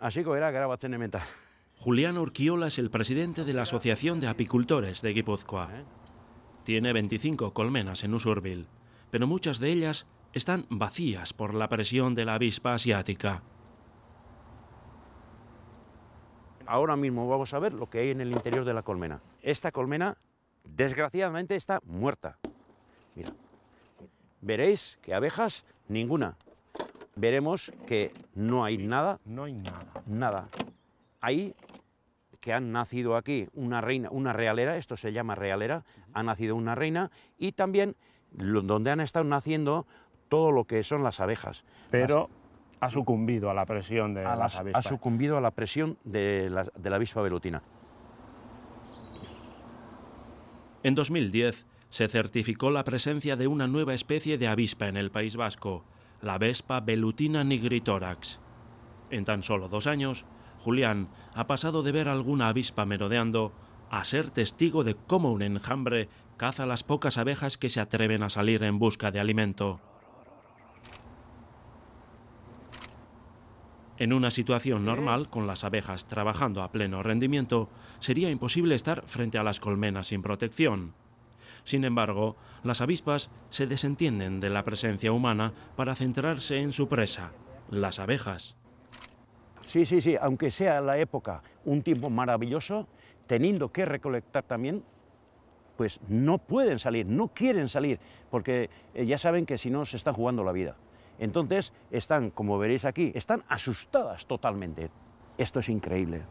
así que era grabatzen meta. Julián Urquiola es el presidente de la Asociación de Apicultores de Guipúzcoa. Eh? Tiene 25 colmenas en Usurbil, pero muchas de ellas están vacías por la presión de la avispa asiática. Ahora mismo vamos a ver lo que hay en el interior de la colmena. Esta colmena, desgraciadamente, está muerta. Mira, veréis que abejas ninguna veremos que no hay nada. No hay nada. Nada. Hay que han nacido aquí una reina, una realera, esto se llama realera, ha nacido una reina y también donde han estado naciendo todo lo que son las abejas. Pero ha sucumbido a la presión de las, Ha sucumbido a la presión de la avispa velutina. En 2010 se certificó la presencia de una nueva especie de avispa en el País Vasco, la Vespa velutina nigritorax. En tan solo dos años, Julián ha pasado de ver alguna avispa merodeando a ser testigo de cómo un enjambre caza las pocas abejas que se atreven a salir en busca de alimento. En una situación normal, con las abejas trabajando a pleno rendimiento, sería imposible estar frente a las colmenas sin protección. Sin embargo, las avispas se desentienden de la presencia humana para centrarse en su presa, las abejas. Sí, sí, sí, aunque sea la época un tiempo maravilloso, teniendo que recolectar también, pues no pueden salir, no quieren salir, porque eh, ya saben que si no se están jugando la vida. Entonces están, como veréis aquí, están asustadas totalmente. Esto es increíble.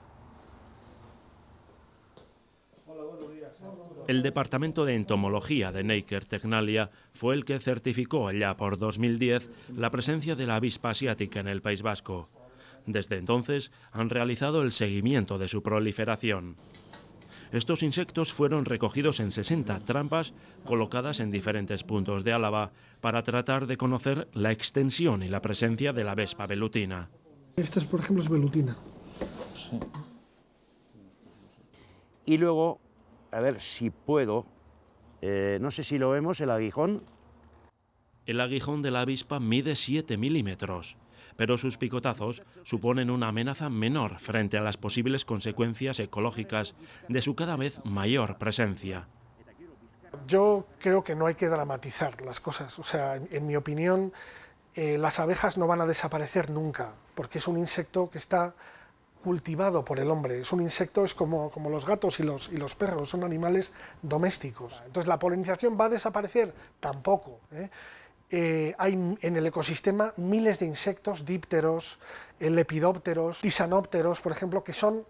El Departamento de Entomología de Neiker Tecnalia fue el que certificó allá por 2010 la presencia de la avispa asiática en el País Vasco. Desde entonces han realizado el seguimiento de su proliferación. Estos insectos fueron recogidos en 60 trampas colocadas en diferentes puntos de Álava para tratar de conocer la extensión y la presencia de la vespa velutina. Esta, por ejemplo, es velutina. Y luego a ver si puedo. Eh, no sé si lo vemos, el aguijón. El aguijón de la avispa mide 7 milímetros, pero sus picotazos suponen una amenaza menor frente a las posibles consecuencias ecológicas de su cada vez mayor presencia. Yo creo que no hay que dramatizar las cosas. O sea, en, mi opinión, eh, las abejas no van a desaparecer nunca, porque es un insecto que está cultivado por el hombre. Es un insecto, es como, los gatos y los, y los perros, son animales domésticos. Entonces, ¿la polinización va a desaparecer? Tampoco. ¿eh? Eh, hay en el ecosistema miles de insectos, dípteros, eh, lepidópteros, tisanópteros, por ejemplo, que son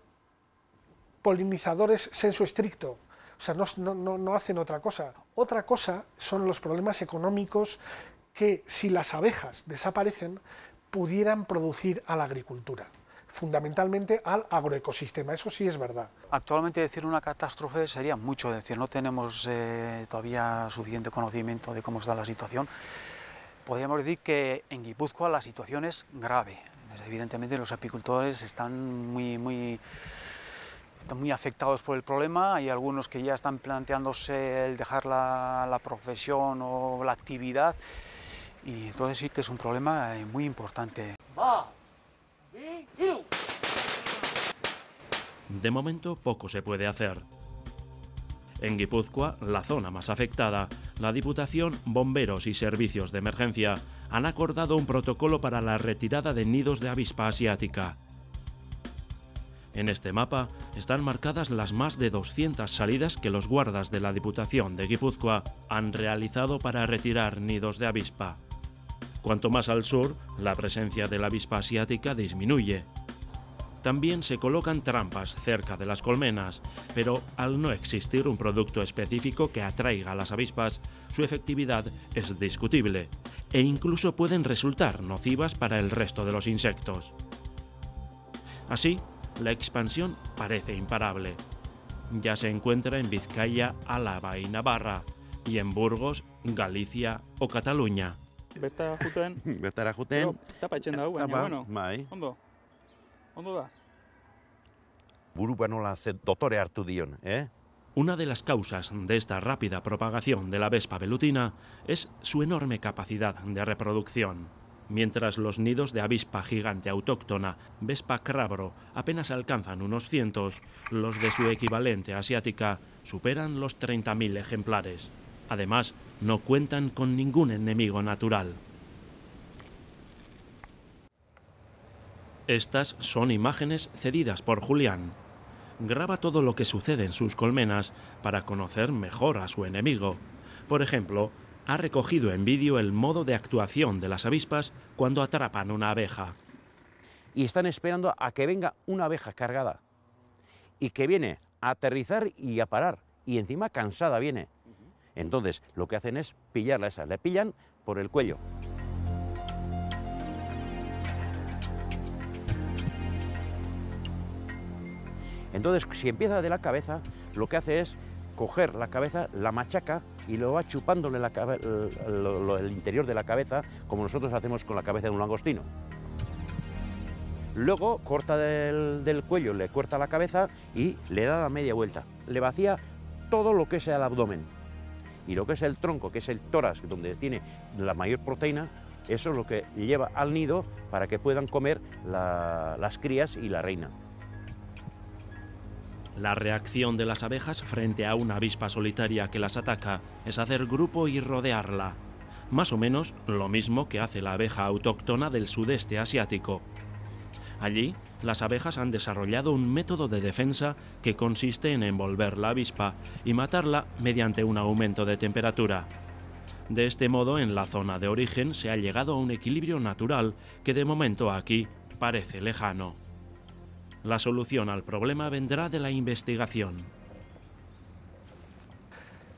polinizadores senso estricto, o sea, no, no, hacen otra cosa. Otra cosa son los problemas económicos que si las abejas desaparecen pudieran producir a la agricultura fundamentalmente al agroecosistema, eso sí es verdad. Actualmente decir una catástrofe sería mucho, decir, no tenemos eh, todavía suficiente conocimiento de cómo está la situación. Podríamos decir que en Guipúzcoa la situación es grave, evidentemente los apicultores están muy, muy, están muy afectados por el problema, hay algunos que ya están planteándose el dejar la, la profesión o la actividad y entonces sí que es un problema eh, muy importante. De momento poco se puede hacer. En Guipúzcoa, la zona más afectada, la Diputación, Bomberos y Servicios de Emergencia han acordado un protocolo para la retirada de nidos de avispa asiática. En este mapa están marcadas las más de 200 salidas que los guardas de la Diputación de Guipúzcoa han realizado para retirar nidos de avispa. Cuanto más al sur, la presencia de la avispa asiática disminuye. También se colocan trampas cerca de las colmenas, pero al no existir un producto específico que atraiga a las avispas, su efectividad es discutible e incluso pueden resultar nocivas para el resto de los insectos. Así, la expansión parece imparable. Ya se encuentra en Vizcaya, Álava y Navarra, y en Burgos, Galicia o Cataluña. Bertara juten. Bertara juten. bueno, ondo, da. dion, eh? Una de las causas de esta rápida propagación de la vespa velutina es su enorme capacidad de reproducción. Mientras los nidos de avispa gigante autóctona, Vespa crabro, apenas alcanzan unos cientos, los de su equivalente asiática superan los 30.000 ejemplares. Además, no cuentan con ningún enemigo natural. Estas son imágenes cedidas por Julián. Graba todo lo que sucede en sus colmenas para conocer mejor a su enemigo. Por ejemplo, ha recogido en vídeo el modo de actuación de las avispas cuando atrapan una abeja. Y están esperando a que venga una abeja cargada y que viene a aterrizar y a parar y encima cansada viene. Entonces, lo que hacen es pillarla esa, la pillan por el cuello. Entonces, si empieza de la cabeza, lo que hace es coger la cabeza, la machaca y lo va chupándole el interior de la cabeza, como nosotros hacemos con la cabeza de un langostino. Luego corta del, del cuello, le corta la cabeza y le da la media vuelta. Le vacía todo lo que sea el abdomen. Y lo que es el tronco, que es el tórax, donde tiene la mayor proteína, eso es lo que lleva al nido para que puedan comer las crías y la reina. La reacción de las abejas frente a una avispa solitaria que las ataca es hacer grupo y rodearla. Más o menos lo mismo que hace la abeja autóctona del sudeste asiático. Allí, las abejas han desarrollado un método de defensa que consiste en envolver la avispa y matarla mediante un aumento de temperatura. De este modo, en la zona de origen se ha llegado a un equilibrio natural que de momento aquí parece lejano. La solución al problema vendrá de la investigación.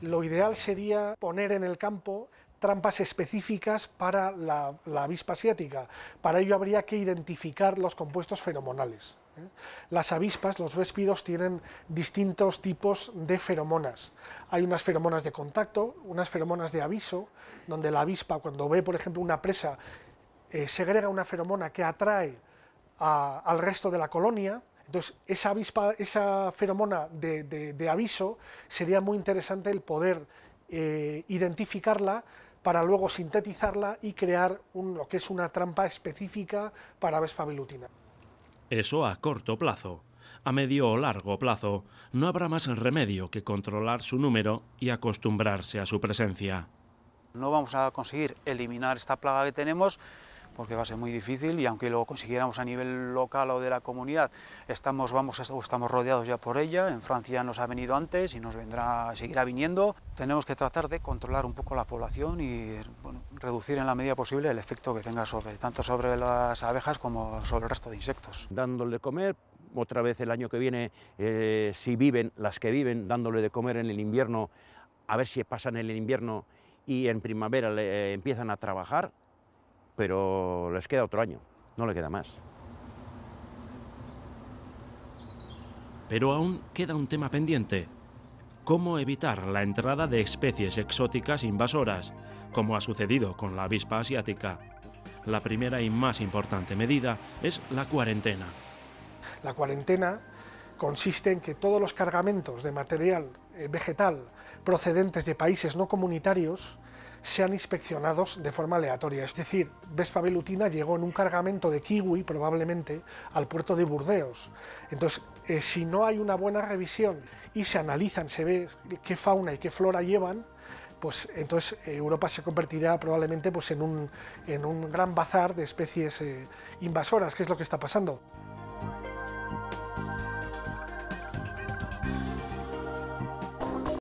Lo ideal sería poner en el campo trampas específicas para la, avispa asiática. Para ello habría que identificar los compuestos feromonales. ¿eh? Las avispas, los véspidos, tienen distintos tipos de feromonas. Hay unas feromonas de contacto, unas feromonas de aviso, donde la avispa cuando ve, por ejemplo, una presa, eh, segrega una feromona que atrae al resto de la colonia, entonces, esa, avispa, esa feromona de, aviso sería muy interesante el poder eh, identificarla para luego sintetizarla y crear lo que es una trampa específica para Vespa Eso a corto plazo. A medio o largo plazo, no habrá más remedio que controlar su número y acostumbrarse a su presencia. No vamos a conseguir eliminar esta plaga que tenemos, porque va a ser muy difícil y aunque lo consiguiéramos a nivel local o de la comunidad, estamos, vamos, estamos rodeados ya por ella, en Francia nos ha venido antes y nos vendrá, seguirá viniendo. Tenemos que tratar de controlar un poco la población y reducir en la medida posible el efecto que tenga sobre, tanto sobre las abejas como sobre el resto de insectos. Dándole de comer, otra vez el año que viene, eh, si viven, las que viven, dándole de comer en el invierno, a ver si pasan el invierno y en primavera eh, empiezan a trabajar, pero les queda otro año, no le queda más. Pero aún queda un tema pendiente. ¿Cómo evitar la entrada de especies exóticas invasoras, como ha sucedido con la avispa asiática? La primera y más importante medida es la cuarentena. La cuarentena consiste en que todos los cargamentos de material eh, vegetal procedentes de países no comunitarios sean inspeccionados de forma aleatoria. Es decir, Vespa velutina llegó en un cargamento de kiwi, probablemente, al puerto de Burdeos. Entonces, eh, si no hay una buena revisión y se analizan, se ve qué fauna y qué flora llevan, pues entonces eh, Europa se convertirá probablemente pues, en, un, un gran bazar de especies eh, invasoras, que es lo que está pasando.